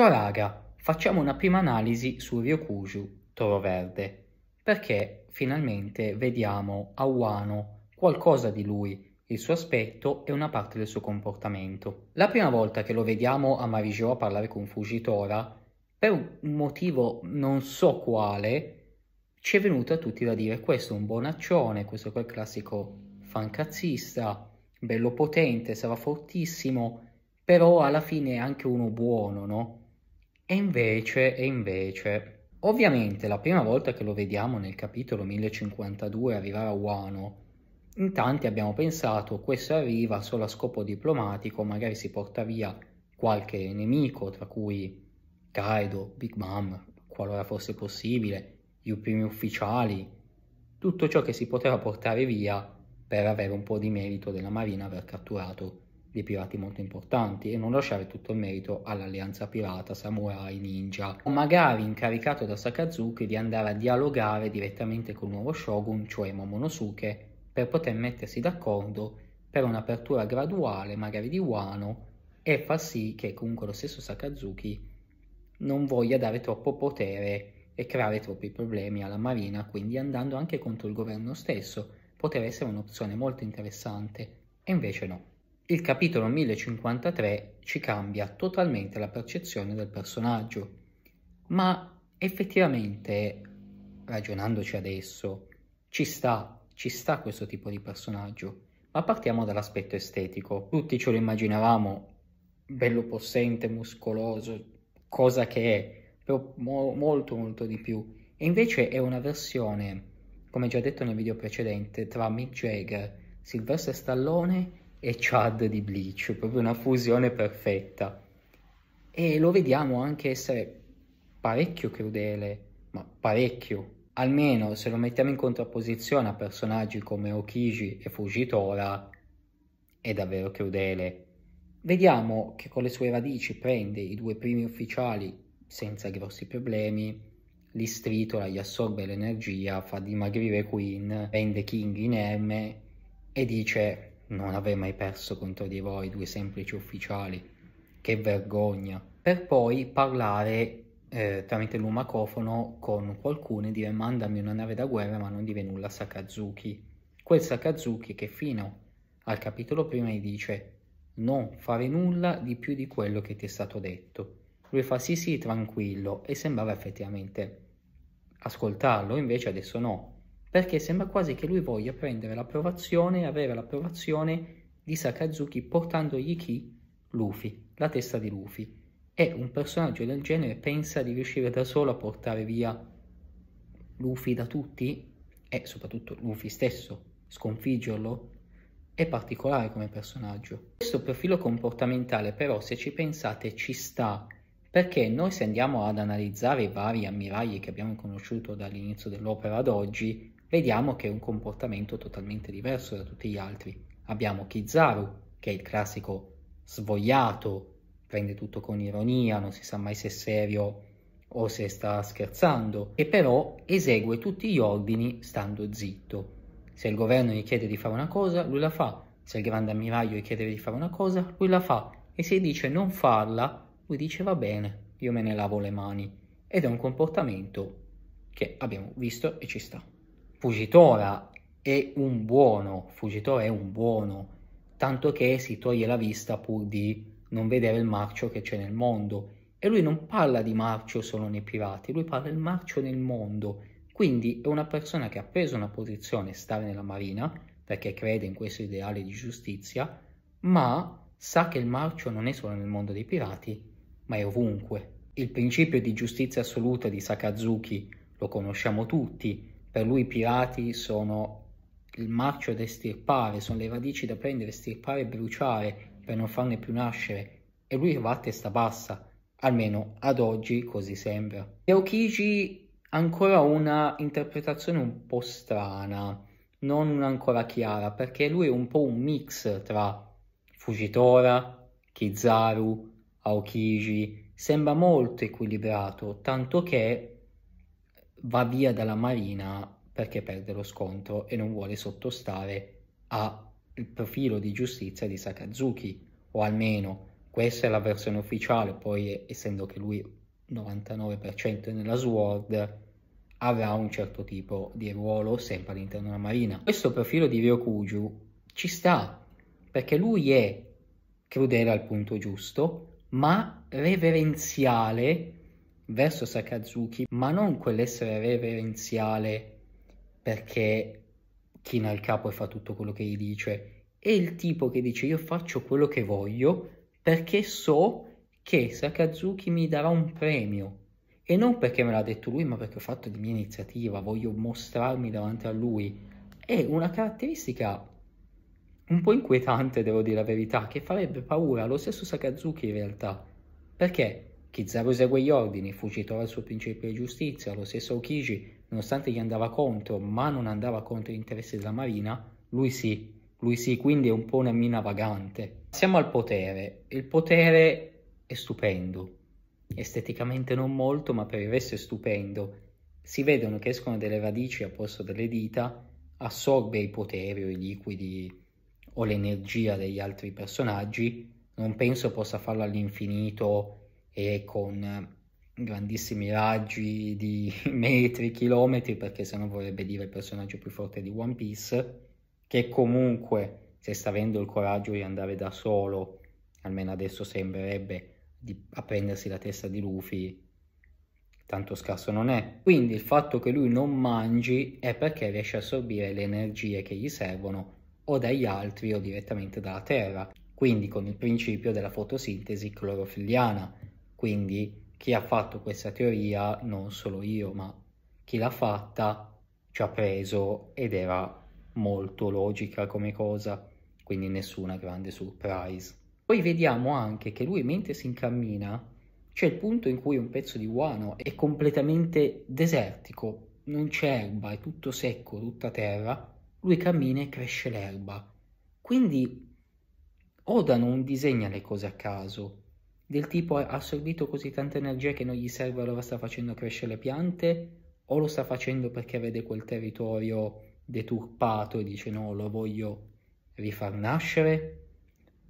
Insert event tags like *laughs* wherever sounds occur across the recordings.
Ciao Toraga, facciamo una prima analisi su Ryokuju, Toro Verde, perché finalmente vediamo a Wano qualcosa di lui, il suo aspetto e una parte del suo comportamento. La prima volta che lo vediamo a Marijo a parlare con Fujitora, per un motivo non so quale, ci è venuto a tutti da dire questo è un bonaccione, questo è quel classico fancazzista, bello potente, sarà fortissimo, però alla fine è anche uno buono, no? E invece, e invece... Ovviamente la prima volta che lo vediamo nel capitolo 1052 arrivare a Wano, in tanti abbiamo pensato questo arriva solo a scopo diplomatico, magari si porta via qualche nemico, tra cui Kaido, Big Mom, qualora fosse possibile, gli primi ufficiali, tutto ciò che si poteva portare via per avere un po' di merito della Marina aver catturato dei pirati molto importanti e non lasciare tutto il merito all'alleanza pirata, samurai, ninja o magari incaricato da Sakazuki di andare a dialogare direttamente col nuovo shogun, cioè Momonosuke, per poter mettersi d'accordo per un'apertura graduale magari di Wano e far sì che comunque lo stesso Sakazuki non voglia dare troppo potere e creare troppi problemi alla marina, quindi andando anche contro il governo stesso, poteva essere un'opzione molto interessante, e invece no. Il capitolo 1053 ci cambia totalmente la percezione del personaggio, ma effettivamente, ragionandoci adesso, ci sta, ci sta questo tipo di personaggio. Ma partiamo dall'aspetto estetico. Tutti ce lo immaginavamo bello possente, muscoloso, cosa che è, però mo molto molto di più. E invece è una versione, come già detto nel video precedente, tra Mick Jagger, Sylvester Stallone e Chad di Bleach, proprio una fusione perfetta. E lo vediamo anche essere parecchio crudele, ma parecchio. Almeno se lo mettiamo in contrapposizione a personaggi come Okiji e Fujitora, è davvero crudele. Vediamo che con le sue radici prende i due primi ufficiali senza grossi problemi, li stritola, gli assorbe l'energia, fa dimagrire Queen, rende King inerme e dice non avrei mai perso contro di voi due semplici ufficiali, che vergogna, per poi parlare eh, tramite l'umacofono con qualcuno e dire mandami una nave da guerra ma non dive nulla Sakazuki. Quel Sakazuki che fino al capitolo prima gli dice non fare nulla di più di quello che ti è stato detto. Lui fa sì sì tranquillo e sembrava effettivamente ascoltarlo, invece adesso no, perché sembra quasi che lui voglia prendere l'approvazione, avere l'approvazione di Sakazuki portandogli chi? Luffy, la testa di Luffy. E un personaggio del genere pensa di riuscire da solo a portare via Luffy da tutti e soprattutto Luffy stesso, sconfiggerlo? È particolare come personaggio. Questo profilo comportamentale però, se ci pensate, ci sta perché noi se andiamo ad analizzare i vari ammiragli che abbiamo conosciuto dall'inizio dell'opera ad oggi, vediamo che è un comportamento totalmente diverso da tutti gli altri. Abbiamo Kizaru, che è il classico svogliato, prende tutto con ironia, non si sa mai se è serio o se sta scherzando, e però esegue tutti gli ordini stando zitto. Se il governo gli chiede di fare una cosa, lui la fa. Se il grande ammiraglio gli chiede di fare una cosa, lui la fa. E se dice non farla, lui dice va bene, io me ne lavo le mani. Ed è un comportamento che abbiamo visto e ci sta. Fugitora è un buono, Fugitora è un buono, tanto che si toglie la vista pur di non vedere il marcio che c'è nel mondo. E lui non parla di marcio solo nei pirati, lui parla del marcio nel mondo. Quindi è una persona che ha preso una posizione stare nella marina, perché crede in questo ideale di giustizia, ma sa che il marcio non è solo nel mondo dei pirati, ma è ovunque. Il principio di giustizia assoluta di Sakazuki lo conosciamo tutti, per lui i pirati sono il marcio da estirpare, sono le radici da prendere, estirpare e bruciare per non farne più nascere. E lui va a testa bassa, almeno ad oggi così sembra. E Aokiji ancora una interpretazione un po' strana, non ancora chiara, perché lui è un po' un mix tra Fujitora, Kizaru, Aokiji, sembra molto equilibrato, tanto che va via dalla Marina perché perde lo scontro e non vuole sottostare al profilo di giustizia di Sakazuki, o almeno questa è la versione ufficiale, poi essendo che lui 99% nella Sword avrà un certo tipo di ruolo sempre all'interno della Marina. Questo profilo di Ryokuju ci sta, perché lui è crudele al punto giusto, ma reverenziale verso Sakazuki, ma non quell'essere reverenziale perché china il capo e fa tutto quello che gli dice, è il tipo che dice io faccio quello che voglio perché so che Sakazuki mi darà un premio e non perché me l'ha detto lui ma perché ho fatto di mia iniziativa, voglio mostrarmi davanti a lui. È una caratteristica un po' inquietante, devo dire la verità, che farebbe paura allo stesso Sakazuki in realtà. Perché Kizaru segue gli ordini, fuggitore al suo principio di giustizia, lo stesso Aokiji, nonostante gli andava contro, ma non andava contro gli interessi della marina, lui sì, lui sì, quindi è un po' una mina vagante. Passiamo al potere, il potere è stupendo, esteticamente non molto, ma per il resto è stupendo. Si vedono che escono delle radici a posto delle dita, assorbe i poteri o i liquidi o l'energia degli altri personaggi, non penso possa farlo all'infinito e con grandissimi raggi di *laughs* metri, chilometri, perché sennò vorrebbe dire il personaggio più forte di One Piece, che comunque se sta avendo il coraggio di andare da solo, almeno adesso sembrerebbe, di, a prendersi la testa di Luffy, tanto scarso non è. Quindi il fatto che lui non mangi è perché riesce a assorbire le energie che gli servono o dagli altri o direttamente dalla terra, quindi con il principio della fotosintesi clorofilliana, quindi chi ha fatto questa teoria, non solo io, ma chi l'ha fatta ci ha preso ed era molto logica come cosa, quindi nessuna grande surprise. Poi vediamo anche che lui mentre si incammina c'è il punto in cui un pezzo di guano è completamente desertico, non c'è erba, è tutto secco, tutta terra, lui cammina e cresce l'erba. Quindi Oda non disegna le cose a caso, del tipo ha assorbito così tanta energia che non gli serve allora sta facendo crescere le piante o lo sta facendo perché vede quel territorio deturpato e dice no, lo voglio rifar nascere?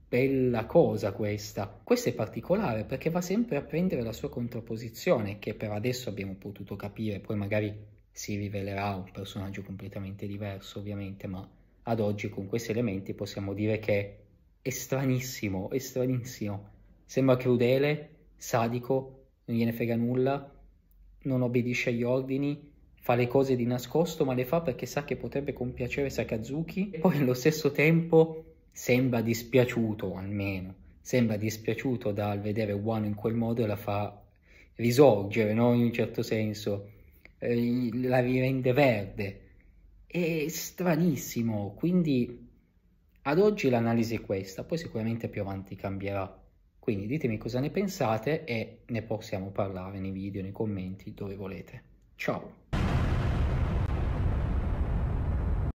Bella cosa questa. Questa è particolare perché va sempre a prendere la sua contrapposizione che per adesso abbiamo potuto capire, poi magari si rivelerà un personaggio completamente diverso ovviamente, ma ad oggi con questi elementi possiamo dire che è stranissimo, è stranissimo Sembra crudele, sadico, non gliene frega nulla, non obbedisce agli ordini, fa le cose di nascosto, ma le fa perché sa che potrebbe compiacere Sakazuki. E poi allo stesso tempo sembra dispiaciuto, almeno, sembra dispiaciuto dal vedere Wano in quel modo e la fa risorgere, no? in un certo senso, eh, la rende verde. È stranissimo, quindi ad oggi l'analisi è questa, poi sicuramente più avanti cambierà. Quindi ditemi cosa ne pensate e ne possiamo parlare nei video, nei commenti, dove volete. Ciao!